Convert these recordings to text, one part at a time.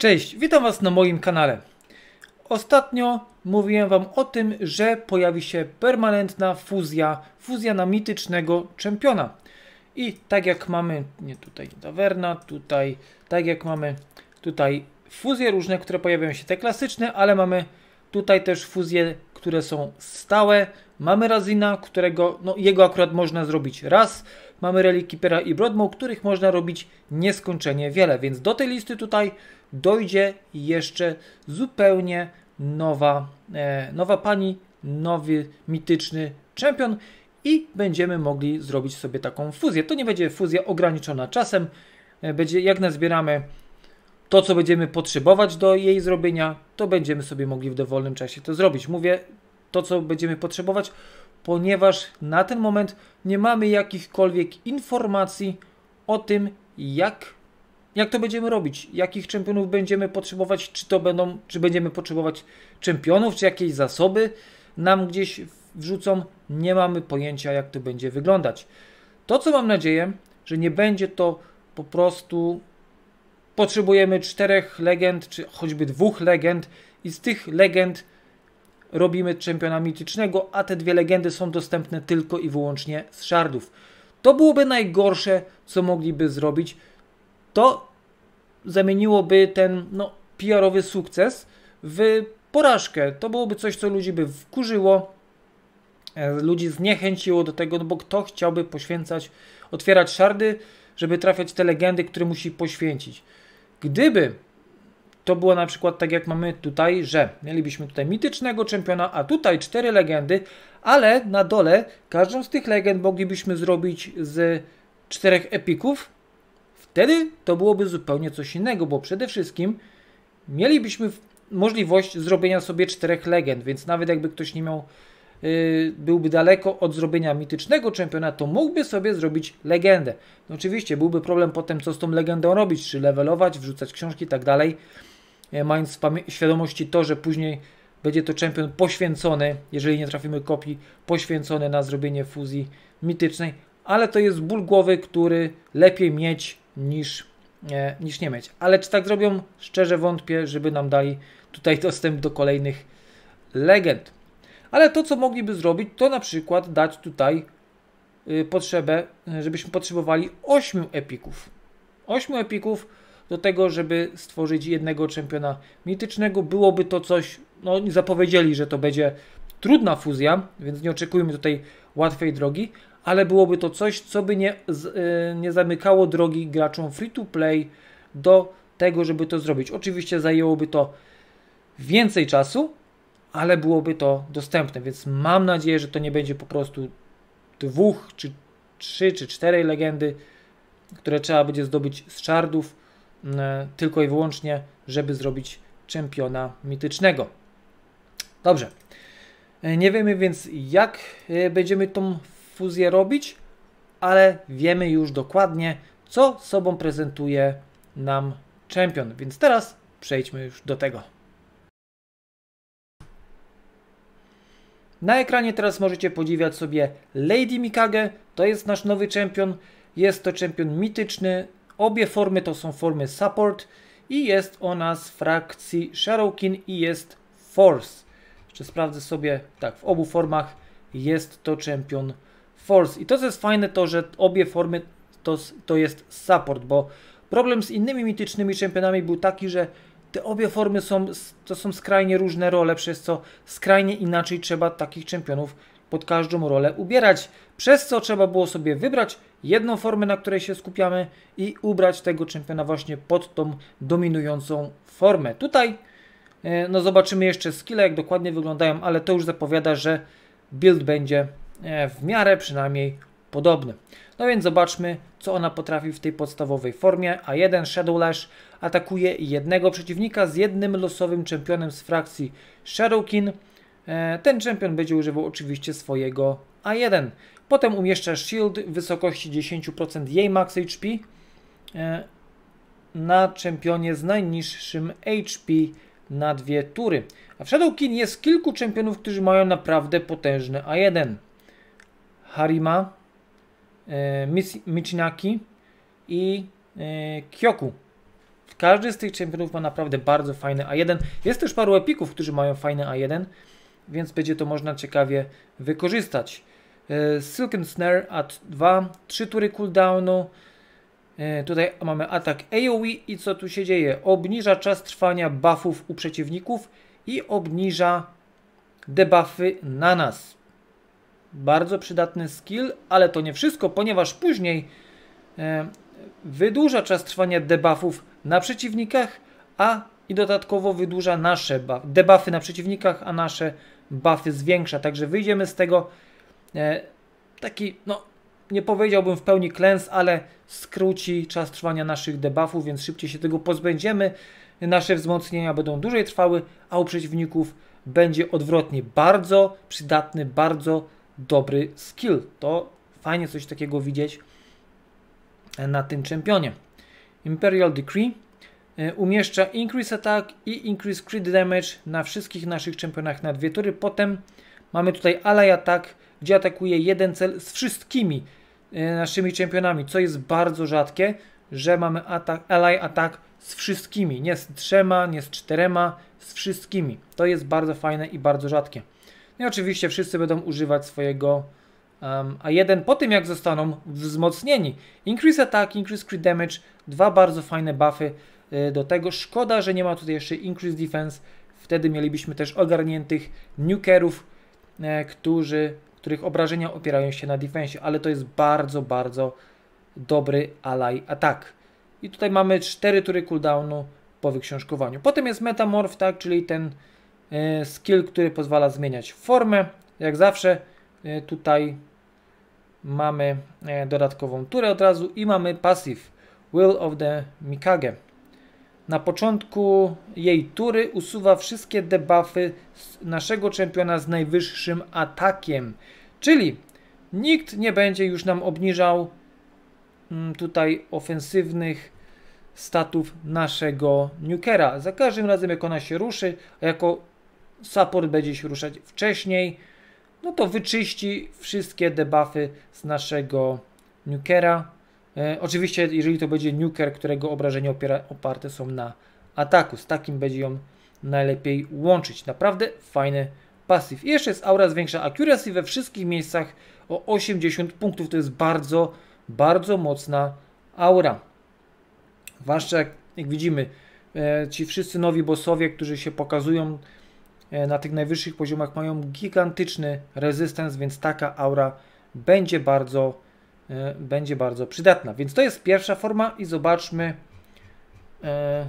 Cześć, witam Was na moim kanale. Ostatnio mówiłem Wam o tym, że pojawi się permanentna fuzja, fuzja na mitycznego czempiona. I tak jak mamy, nie tutaj tawerna, tutaj, tak jak mamy tutaj fuzje różne, które pojawiają się te klasyczne, ale mamy tutaj też fuzje, które są stałe. Mamy Razina, którego, no jego akurat można zrobić raz. Mamy reliki Pera i Broadmo, których można robić nieskończenie wiele, więc do tej listy tutaj dojdzie jeszcze zupełnie nowa, e, nowa pani, nowy mityczny czempion i będziemy mogli zrobić sobie taką fuzję. To nie będzie fuzja ograniczona czasem. E, będzie, jak nazbieramy to, co będziemy potrzebować do jej zrobienia, to będziemy sobie mogli w dowolnym czasie to zrobić. Mówię to, co będziemy potrzebować, ponieważ na ten moment nie mamy jakichkolwiek informacji o tym, jak jak to będziemy robić, jakich czempionów będziemy potrzebować, czy to będą, czy będziemy potrzebować czempionów, czy jakieś zasoby nam gdzieś wrzucą, nie mamy pojęcia jak to będzie wyglądać. To co mam nadzieję, że nie będzie to po prostu potrzebujemy czterech legend, czy choćby dwóch legend i z tych legend robimy czempiona mitycznego, a te dwie legendy są dostępne tylko i wyłącznie z shardów. To byłoby najgorsze, co mogliby zrobić, to zamieniłoby ten no, PR-owy sukces w porażkę. To byłoby coś, co ludzi by wkurzyło, e, ludzi zniechęciło do tego, no bo kto chciałby poświęcać, otwierać szardy, żeby trafiać te legendy, które musi poświęcić. Gdyby to było na przykład tak jak mamy tutaj, że mielibyśmy tutaj mitycznego czempiona, a tutaj cztery legendy, ale na dole każdą z tych legend moglibyśmy zrobić z czterech epików, Wtedy to byłoby zupełnie coś innego, bo przede wszystkim mielibyśmy możliwość zrobienia sobie czterech legend, więc nawet jakby ktoś nie miał, yy, byłby daleko od zrobienia mitycznego to mógłby sobie zrobić legendę. No oczywiście byłby problem potem, co z tą legendą robić, czy levelować, wrzucać książki i tak dalej, y, mając w świadomości to, że później będzie to czempion poświęcony, jeżeli nie trafimy kopii, poświęcony na zrobienie fuzji mitycznej, ale to jest ból głowy, który lepiej mieć niż, e, niż nie mieć. Ale czy tak zrobią? Szczerze wątpię, żeby nam dali tutaj dostęp do kolejnych legend. Ale to, co mogliby zrobić, to na przykład dać tutaj y, potrzebę, żebyśmy potrzebowali 8 epików. 8 epików do tego, żeby stworzyć jednego czempiona mitycznego. Byłoby to coś, no oni zapowiedzieli, że to będzie trudna fuzja, więc nie oczekujmy tutaj łatwej drogi, ale byłoby to coś, co by nie, y, nie zamykało drogi graczom free to play do tego, żeby to zrobić. Oczywiście zajęłoby to więcej czasu, ale byłoby to dostępne, więc mam nadzieję, że to nie będzie po prostu dwóch, czy trzy, czy czterej legendy, które trzeba będzie zdobyć z czardów, y, tylko i wyłącznie, żeby zrobić czempiona mitycznego. Dobrze. Y, nie wiemy więc, jak będziemy tą fuzję robić, ale wiemy już dokładnie, co sobą prezentuje nam Champion, więc teraz przejdźmy już do tego. Na ekranie teraz możecie podziwiać sobie Lady Mikage, to jest nasz nowy champion, jest to champion mityczny, obie formy to są formy support i jest ona z frakcji Shadowkin i jest Force. Jeszcze sprawdzę sobie, tak, w obu formach jest to champion force. I to, co jest fajne, to że obie formy to, to jest support, bo problem z innymi mitycznymi championami był taki, że te obie formy są, to są skrajnie różne role, przez co skrajnie inaczej trzeba takich czempionów pod każdą rolę ubierać, przez co trzeba było sobie wybrać jedną formę, na której się skupiamy i ubrać tego czempiona właśnie pod tą dominującą formę. Tutaj e, no zobaczymy jeszcze skille, jak dokładnie wyglądają, ale to już zapowiada, że build będzie E, w miarę przynajmniej podobny. No więc zobaczmy, co ona potrafi w tej podstawowej formie. A1 Shadow Lash atakuje jednego przeciwnika z jednym losowym czempionem z frakcji Shadowkin. E, ten czempion będzie używał oczywiście swojego A1. Potem umieszcza shield w wysokości 10% jej max HP e, na czempionie z najniższym HP na dwie tury. A w Shadowkin jest kilku czempionów, którzy mają naprawdę potężne A1. Harima, e, Michinaki i e, Kyoku. Każdy z tych championów ma naprawdę bardzo fajny A1. Jest też paru epików, którzy mają fajny A1, więc będzie to można ciekawie wykorzystać. E, Silken Snare at 2, 3 tury cooldownu. Tutaj mamy atak AoE i co tu się dzieje? Obniża czas trwania buffów u przeciwników i obniża debuffy na nas. Bardzo przydatny skill, ale to nie wszystko, ponieważ później e, wydłuża czas trwania debuffów na przeciwnikach, a i dodatkowo wydłuża nasze debuffy na przeciwnikach, a nasze buffy zwiększa. Także wyjdziemy z tego e, taki, no nie powiedziałbym w pełni klęs, ale skróci czas trwania naszych debuffów, więc szybciej się tego pozbędziemy. Nasze wzmocnienia będą dłużej trwały, a u przeciwników będzie odwrotnie. Bardzo przydatny, bardzo dobry skill. To fajnie coś takiego widzieć e, na tym czempionie. Imperial Decree e, umieszcza Increase Attack i Increase Crit Damage na wszystkich naszych czempionach na dwie tury. Potem mamy tutaj Ally Attack, gdzie atakuje jeden cel z wszystkimi e, naszymi czempionami, co jest bardzo rzadkie, że mamy atak, Ally Attack z wszystkimi, nie z trzema, nie z czterema, z wszystkimi. To jest bardzo fajne i bardzo rzadkie i oczywiście wszyscy będą używać swojego um, A1 po tym jak zostaną wzmocnieni. Increase attack, increase crit damage, dwa bardzo fajne buffy y, do tego. Szkoda, że nie ma tutaj jeszcze increase defense. Wtedy mielibyśmy też ogarniętych nukerów, y, którzy, których obrażenia opierają się na defensie, ale to jest bardzo, bardzo dobry ally atak. I tutaj mamy 4 tury cooldownu po wyksiążkowaniu. Potem jest metamorph tak, czyli ten E, skill, który pozwala zmieniać formę. Jak zawsze e, tutaj mamy e, dodatkową turę od razu i mamy pasyw Will of the Mikage. Na początku jej tury usuwa wszystkie debuffy naszego czempiona z najwyższym atakiem, czyli nikt nie będzie już nam obniżał mm, tutaj ofensywnych statów naszego nukera. Za każdym razem jak ona się ruszy, jako support będzie się ruszać wcześniej, no to wyczyści wszystkie debuffy z naszego nukera. E, oczywiście, jeżeli to będzie nuker, którego obrażenia opiera, oparte są na ataku, z takim będzie ją najlepiej łączyć. Naprawdę fajny pasyw. I jeszcze jest aura zwiększa accuracy we wszystkich miejscach o 80 punktów. To jest bardzo, bardzo mocna aura. Zwłaszcza jak, jak widzimy, e, ci wszyscy nowi bossowie, którzy się pokazują, E, na tych najwyższych poziomach mają gigantyczny rezystans, więc taka aura będzie bardzo, e, będzie bardzo przydatna. Więc to jest pierwsza forma i zobaczmy e,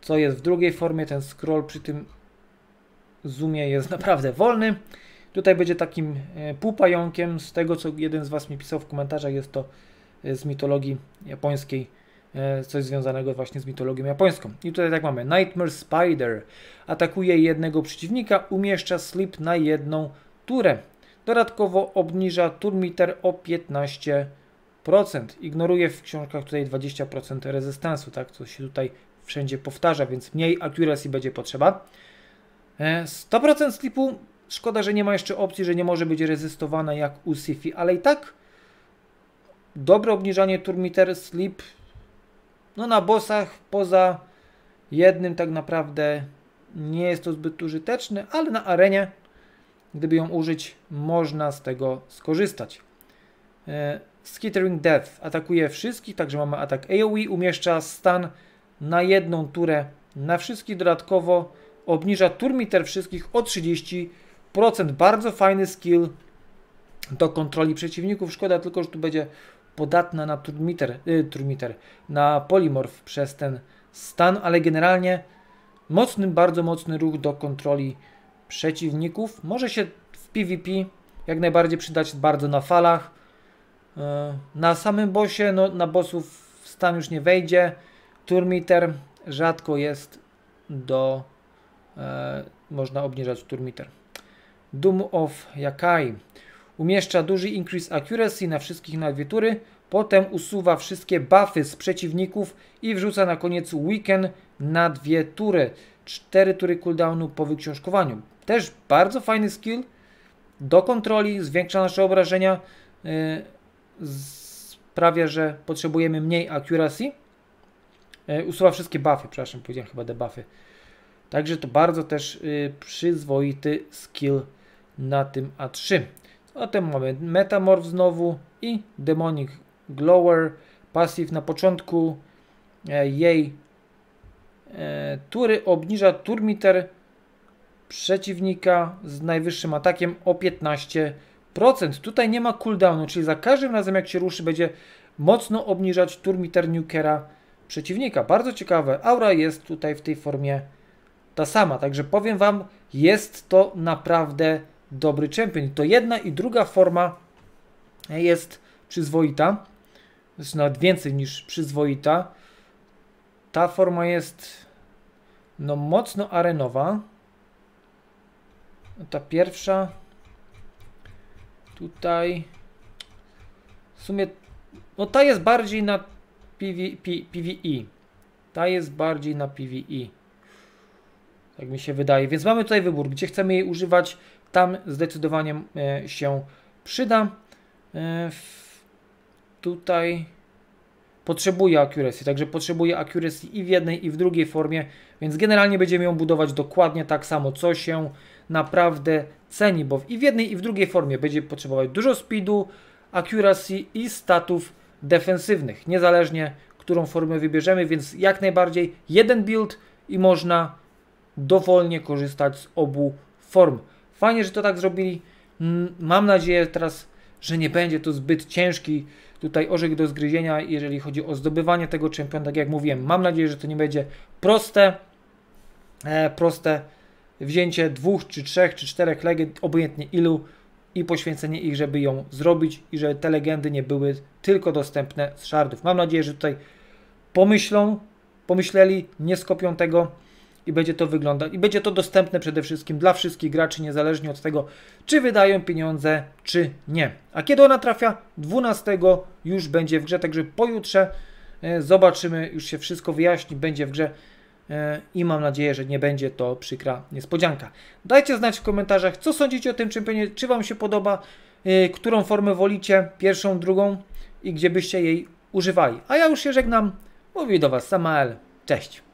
co jest w drugiej formie. Ten scroll przy tym zoomie jest naprawdę wolny. Tutaj będzie takim półpająkiem, z tego co jeden z Was mi pisał w komentarzach, jest to z mitologii japońskiej E, coś związanego właśnie z mitologią japońską. I tutaj tak mamy, Nightmare Spider atakuje jednego przeciwnika, umieszcza slip na jedną turę. Dodatkowo obniża turmiter o 15%. Ignoruje w książkach tutaj 20% rezystansu, tak? Co się tutaj wszędzie powtarza, więc mniej accuracy będzie potrzeba. 100% e, slipu, szkoda, że nie ma jeszcze opcji, że nie może być rezystowana jak u Sifi, ale i tak dobre obniżanie turmiter slip no na bossach poza jednym tak naprawdę nie jest to zbyt użyteczne, ale na arenie, gdyby ją użyć, można z tego skorzystać. E, Skittering Death atakuje wszystkich, także mamy atak AoE, umieszcza stan na jedną turę na wszystkich, dodatkowo obniża turmiter wszystkich o 30%. Bardzo fajny skill do kontroli przeciwników. Szkoda tylko, że tu będzie podatna na turmiter, y, turmiter, na polimorf przez ten stan, ale generalnie mocny, bardzo mocny ruch do kontroli przeciwników. Może się w PvP jak najbardziej przydać bardzo na falach. Y, na samym bosie, no, na bossów stan już nie wejdzie. Turmiter rzadko jest do... E, można obniżać turmiter. Doom of Yakai. Umieszcza duży increase accuracy na wszystkich tury, potem usuwa wszystkie buffy z przeciwników i wrzuca na koniec weekend na dwie tury. Cztery tury cooldownu po wyksiążkowaniu. Też bardzo fajny skill. Do kontroli, zwiększa nasze obrażenia, yy, sprawia, że potrzebujemy mniej accuracy. Yy, usuwa wszystkie buffy, przepraszam, powiedziałem chyba debuffy. Także to bardzo też yy, przyzwoity skill na tym A3. A Potem mamy Metamorph znowu i Demonic Glower. Pasyw na początku e, jej e, tury obniża turmiter przeciwnika z najwyższym atakiem o 15%. Tutaj nie ma cooldownu, czyli za każdym razem jak się ruszy będzie mocno obniżać turmiter nukera przeciwnika. Bardzo ciekawe. Aura jest tutaj w tej formie ta sama. Także powiem Wam, jest to naprawdę dobry czempion. To jedna i druga forma jest przyzwoita, znaczy nawet więcej niż przyzwoita. Ta forma jest no mocno arenowa. Ta pierwsza tutaj w sumie no ta jest bardziej na PV, P, PvE. Ta jest bardziej na PvE jak mi się wydaje. Więc mamy tutaj wybór, gdzie chcemy jej używać, tam zdecydowanie e, się przyda. E, tutaj potrzebuje accuracy, także potrzebuje accuracy i w jednej i w drugiej formie, więc generalnie będziemy ją budować dokładnie tak samo, co się naprawdę ceni, bo i w jednej i w drugiej formie będzie potrzebować dużo speedu, accuracy i statów defensywnych, niezależnie którą formę wybierzemy, więc jak najbardziej jeden build i można dowolnie korzystać z obu form. Fajnie, że to tak zrobili. Mam nadzieję teraz, że nie będzie to zbyt ciężki tutaj orzech do zgryzienia, jeżeli chodzi o zdobywanie tego czempiona. Tak jak mówiłem, mam nadzieję, że to nie będzie proste, e, proste wzięcie dwóch, czy trzech, czy czterech legend, obojętnie ilu, i poświęcenie ich, żeby ją zrobić i że te legendy nie były tylko dostępne z shardów. Mam nadzieję, że tutaj pomyślą, pomyśleli, nie skopią tego i będzie to wyglądać i będzie to dostępne przede wszystkim dla wszystkich graczy, niezależnie od tego, czy wydają pieniądze, czy nie. A kiedy ona trafia? 12 już będzie w grze, także pojutrze e, zobaczymy, już się wszystko wyjaśni, będzie w grze e, i mam nadzieję, że nie będzie to przykra niespodzianka. Dajcie znać w komentarzach, co sądzicie o tym czempionie, czy Wam się podoba, e, którą formę wolicie, pierwszą, drugą i gdzie byście jej używali. A ja już się żegnam, mówi do Was Samael, cześć!